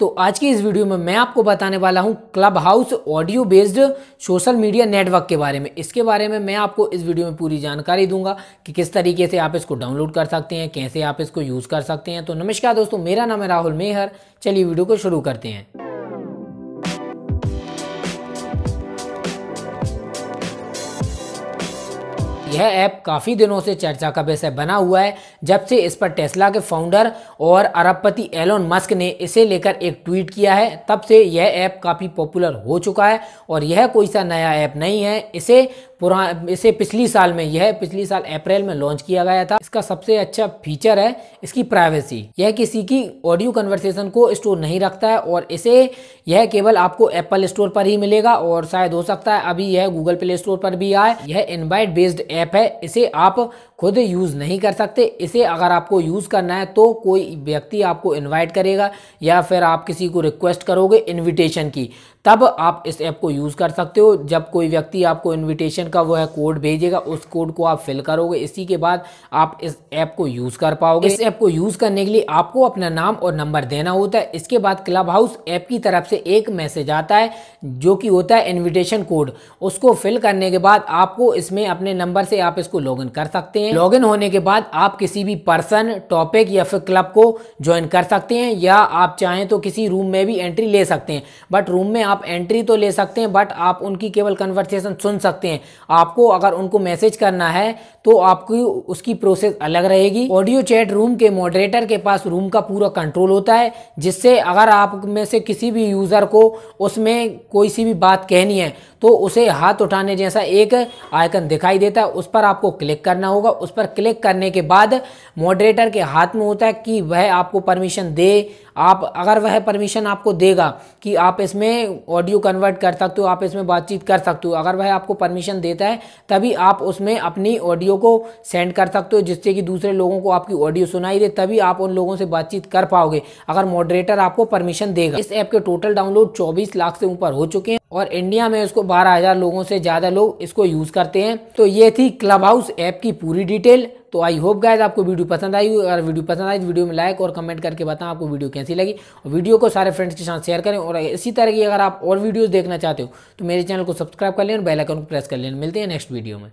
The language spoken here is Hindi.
तो आज की इस वीडियो में मैं आपको बताने वाला हूं clubhouse audio based social media network के बारे में इसके बारे में मैं आपको इस वीडियो में पूरी जानकारी दूंगा कि किस तरीके से आप इसको डाउनलोड कर सकते हैं कैसे आप इसको यूज़ कर सकते हैं तो नमस्कार दोस्तों मेरा नाम है राहुल मेहर चलिए वीडियो को शुरू करते हैं यह ऐप काफ़ी दिनों से चर्चा का विषय बना हुआ है जब से इस पर टेस्ला के फाउंडर और अरबपति एलोन मस्क ने इसे लेकर एक ट्वीट किया है तब से यह ऐप काफ़ी पॉपुलर हो चुका है और यह कोई सा नया ऐप नहीं है इसे पुरा इसे पिछली साल में यह पिछली साल अप्रैल में लॉन्च किया गया था इसका सबसे अच्छा फीचर है इसकी प्राइवेसी यह किसी की ऑडियो कन्वर्सेशन को स्टोर नहीं रखता है और इसे यह केवल आपको एप्पल स्टोर पर ही मिलेगा और शायद हो सकता है अभी यह गूगल प्ले स्टोर पर भी आए यह इनवाइट बेस्ड ऐप है इसे आप खुद यूज़ नहीं कर सकते इसे अगर आपको यूज़ करना है तो कोई व्यक्ति आपको इनवाइट करेगा या फिर आप किसी को रिक्वेस्ट करोगे इनविटेशन की तब आप इस ऐप को यूज़ कर सकते हो जब कोई व्यक्ति आपको इनविटेशन का वो है कोड भेजेगा उस कोड को आप फिल करोगे इसी के बाद आप इस ऐप को यूज़ कर पाओगे इस ऐप को यूज़ करने के लिए आपको अपना नाम और नंबर देना होता है इसके बाद क्लब हाउस ऐप की तरफ से एक मैसेज आता है जो कि होता है इन्विटेशन कोड उसको फिल करने के बाद आपको इसमें अपने नंबर से आप इसको लॉग कर सकते हैं लॉग इन होने के बाद आप किसी भी पर्सन टॉपिक या फिर क्लब को ज्वाइन कर सकते हैं या आप चाहें तो किसी रूम में भी एंट्री ले सकते हैं बट रूम में आप एंट्री तो ले सकते हैं बट आप उनकी केवल कन्वर्सेशन सुन सकते हैं आपको अगर उनको मैसेज करना है तो आपकी उसकी प्रोसेस अलग रहेगी ऑडियो चैट रूम के मॉडरेटर के पास रूम का पूरा कंट्रोल होता है जिससे अगर आप में से किसी भी यूज़र को उसमें कोई सी भी बात कहनी है तो उसे हाथ उठाने जैसा एक आइकन दिखाई देता है उस पर आपको क्लिक करना होगा उस पर क्लिक करने के बाद मॉडरेटर के हाथ में होता है कि वह आपको परमिशन दे आप अगर वह परमिशन आपको देगा कि आप इसमें ऑडियो कन्वर्ट कर सकते हो आप इसमें बातचीत कर सकते हो अगर वह आपको परमिशन देता है तभी आप उसमें अपनी ऑडियो को सेंड कर सकते हो जिससे कि दूसरे लोगों को आपकी ऑडियो सुनाई दे तभी आप उन लोगों से बातचीत कर पाओगे अगर मॉडरेटर आपको परमिशन देगा इस ऐप के टोटल डाउनलोड चौबीस लाख से ऊपर हो चुके हैं और इंडिया में इसको 12,000 लोगों से ज़्यादा लोग इसको यूज़ करते हैं तो ये थी क्लब हाउस ऐप की पूरी डिटेल तो आई होप गाइज आपको वीडियो पसंद आई अगर वीडियो पसंद आई तो वीडियो में लाइक और कमेंट करके बताएं आपको वीडियो कैसी लगी और वीडियो को सारे फ्रेंड्स के साथ शेयर करें और इसी तरह की अगर आप और वीडियोज़ देखना चाहते हो तो मेरे चैनल को सब्सक्राइब कर लें और बेलाइकन को प्रेस कर लें मिलते हैं नेक्स्ट वीडियो में